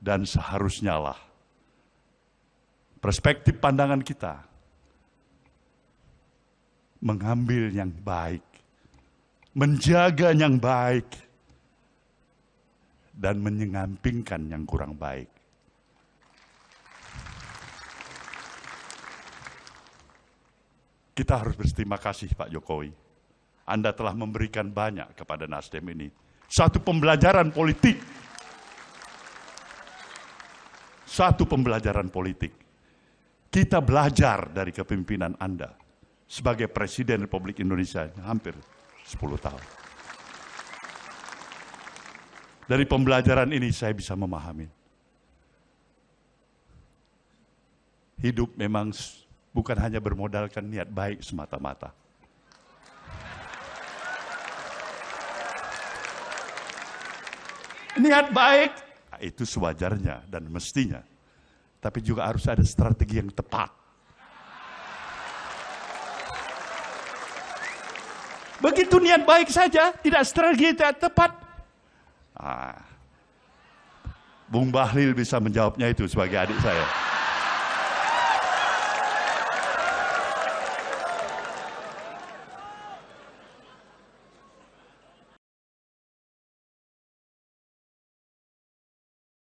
dan seharusnya lah perspektif pandangan kita mengambil yang baik, menjaga yang baik, dan menyengampingkan yang kurang baik. Kita harus berterima kasih Pak Jokowi. Anda telah memberikan banyak kepada Nasdem ini. Satu pembelajaran politik satu pembelajaran politik. Kita belajar dari kepemimpinan Anda sebagai Presiden Republik Indonesia hampir 10 tahun. Dari pembelajaran ini saya bisa memahami. Hidup memang bukan hanya bermodalkan niat baik semata-mata. Niat baik itu sewajarnya dan mestinya tapi juga harus ada strategi yang tepat. Begitu niat baik saja, tidak strategi tidak tepat. Ah. Bung Bahlil bisa menjawabnya itu sebagai adik saya.